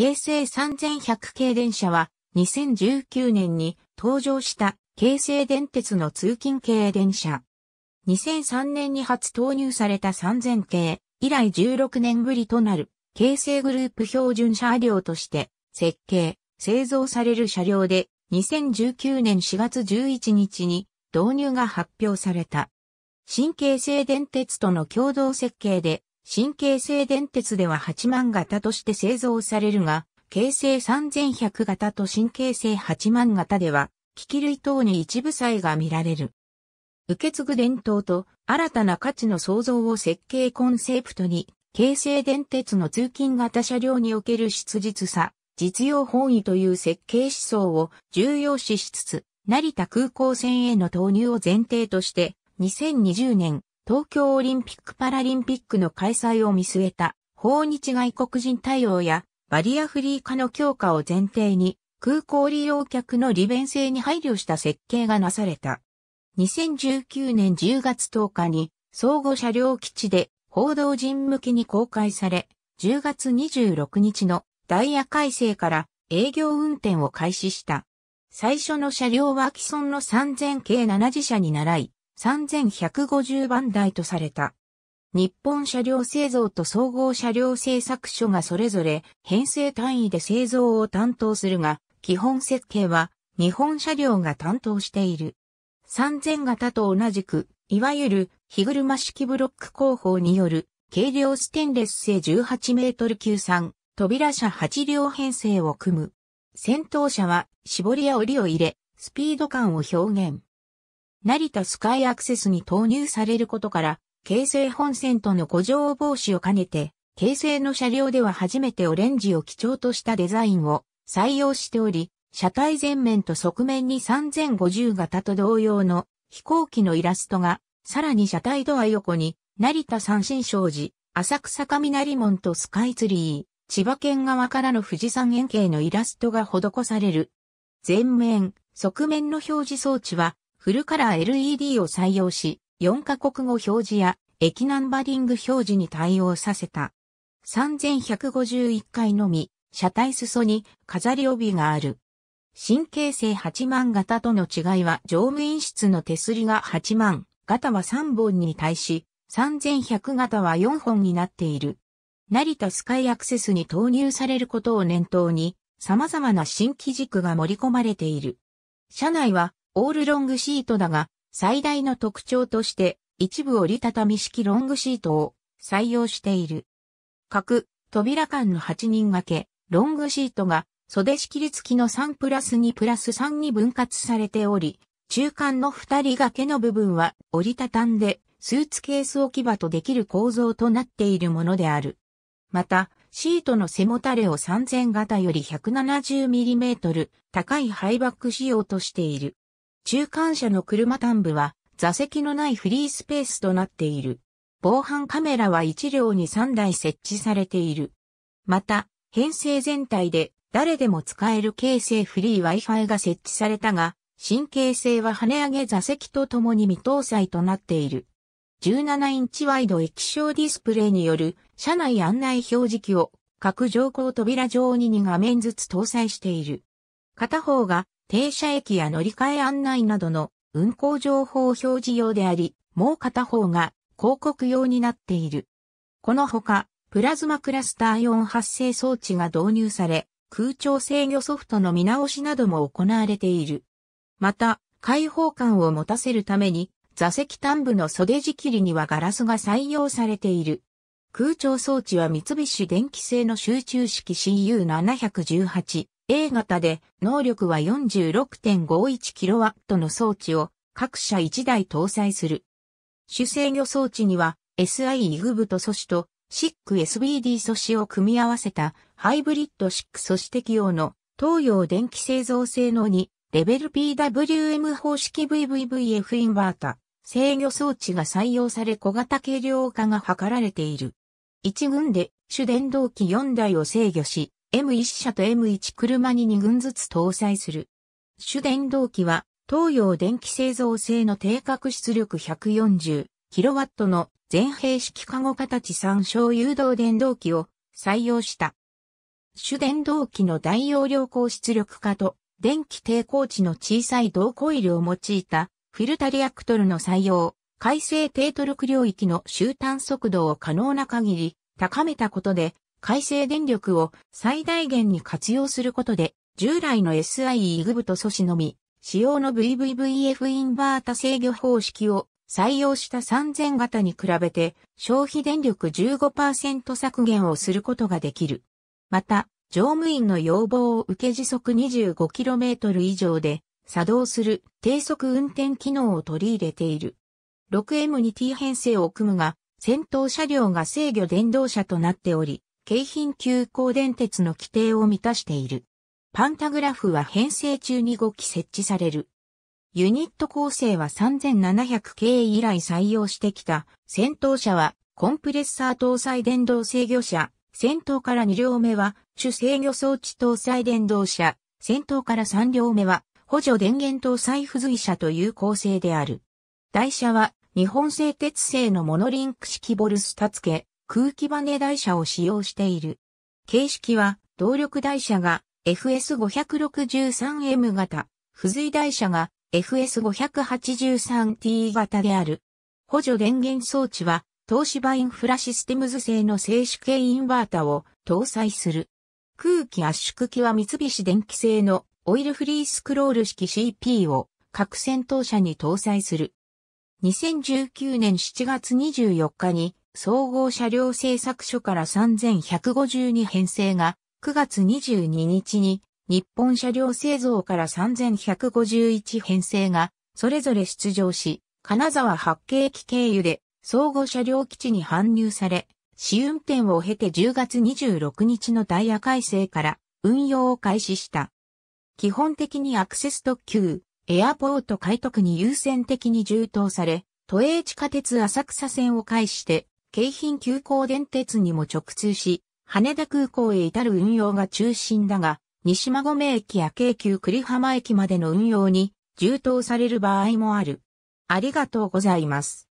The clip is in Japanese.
京成3100系電車は2019年に登場した京成電鉄の通勤系電車。2003年に初投入された3000系以来16年ぶりとなる京成グループ標準車両として設計、製造される車両で2019年4月11日に導入が発表された。新京成電鉄との共同設計で新京成電鉄では8万型として製造されるが、京成3100型と新京成8万型では、機器類等に一部差異が見られる。受け継ぐ伝統と新たな価値の創造を設計コンセプトに、京成電鉄の通勤型車両における質実さ、実用本位という設計思想を重要視しつつ、成田空港線への投入を前提として、2020年東京オリンピック・パラリンピックの開催を見据えた訪日外国人対応やバリアフリー化の強化を前提に空港利用客の利便性に配慮した設計がなされた。2019年10月10日に相互車両基地で報道陣向けに公開され、10月26日のダイヤ改正から営業運転を開始した。最初の車両は既存の3000系7自社に習い、3150番台とされた。日本車両製造と総合車両製作所がそれぞれ編成単位で製造を担当するが、基本設計は日本車両が担当している。3000型と同じく、いわゆる日車式ブロック工法による軽量ステンレス製18メートル級3、扉車8両編成を組む。先頭車は絞りや檻りを入れ、スピード感を表現。成田スカイアクセスに投入されることから、京成本線との誤乗防止を兼ねて、京成の車両では初めてオレンジを基調としたデザインを採用しており、車体前面と側面に3050型と同様の飛行機のイラストが、さらに車体ドア横に、成田三新商事、浅草雷門とスカイツリー、千葉県側からの富士山円形のイラストが施される。前面、側面の表示装置はフルカラー LED を採用し、4カ国語表示や駅ナンバリング表示に対応させた。3151回のみ、車体裾に飾り帯がある。新形成8万型との違いは乗務員室の手すりが8万型は3本に対し、3100型は4本になっている。成田スカイアクセスに投入されることを念頭に、様々な新機軸が盛り込まれている。車内はオールロングシートだが、最大の特徴として、一部折りたたみ式ロングシートを採用している。各扉間の8人掛け、ロングシートが袖仕切り付きの3プラス2プラス3に分割されており、中間の2人掛けの部分は折りたたんでスーツケース置き場とできる構造となっているものである。また、シートの背もたれを3000型より 170mm 高いハイバック仕様としている。中間車の車端部は座席のないフリースペースとなっている。防犯カメラは1両に3台設置されている。また、編成全体で誰でも使える形成フリー Wi-Fi が設置されたが、新形成は跳ね上げ座席とともに未搭載となっている。17インチワイド液晶ディスプレイによる車内案内表示器を各乗降扉上に2画面ずつ搭載している。片方が停車駅や乗り換え案内などの運行情報表示用であり、もう片方が広告用になっている。このほか、プラズマクラスターイオン発生装置が導入され、空調制御ソフトの見直しなども行われている。また、開放感を持たせるために、座席端部の袖仕切りにはガラスが採用されている。空調装置は三菱電機製の集中式 CU718。A 型で能力は 46.51kW の装置を各社1台搭載する。主制御装置には SI イグブト素子と SICSBD 素子を組み合わせたハイブリッド SIC 素子適用の東洋電気製造性能にレベル PWM 方式 VVVF インバータ制御装置が採用され小型軽量化が図られている。一軍で主電動機4台を制御し、M1 車と M1 車に2群ずつ搭載する。主電動機は、東洋電気製造製の定格出力 140kW の全閉式加護形参小誘導電動機を採用した。主電動機の大容量高出力化と電気抵抗値の小さい銅コイルを用いたフィルタリアクトルの採用、改正低トルク領域の終端速度を可能な限り高めたことで改正電力を最大限に活用することで、従来の SIE グブと素子のみ、使用の VVVF インバータ制御方式を採用した3000型に比べて消費電力15%削減をすることができる。また、乗務員の要望を受け時速 25km 以上で作動する低速運転機能を取り入れている。6M2T 編成を組むが、先頭車両が制御電動車となっており、京浜急行電鉄の規定を満たしている。パンタグラフは編成中に5機設置される。ユニット構成は3700 k 以来採用してきた先頭車はコンプレッサー搭載電動制御車、先頭から2両目は主制御装置搭載電動車、先頭から3両目は補助電源搭載付随車という構成である。台車は日本製鉄製のモノリンク式ボルスタ付け、空気バネ台車を使用している。形式は動力台車が FS563M 型、付随台車が FS583T 型である。補助電源装置は東芝インフラシステムズ製の静止系インバータを搭載する。空気圧縮機は三菱電機製のオイルフリースクロール式 CP を各戦闘車に搭載する。2019年7月24日に総合車両製作所から3152編成が9月22日に日本車両製造から3151編成がそれぞれ出場し、金沢八景駅経由で総合車両基地に搬入され、試運転を経て10月26日のダイヤ改正から運用を開始した。基本的にアクセス特急、エアポート開拓に優先的に充当され、都営地下鉄浅草線を介して京浜急行電鉄にも直通し、羽田空港へ至る運用が中心だが、西馬込駅や京急栗浜駅までの運用に充当される場合もある。ありがとうございます。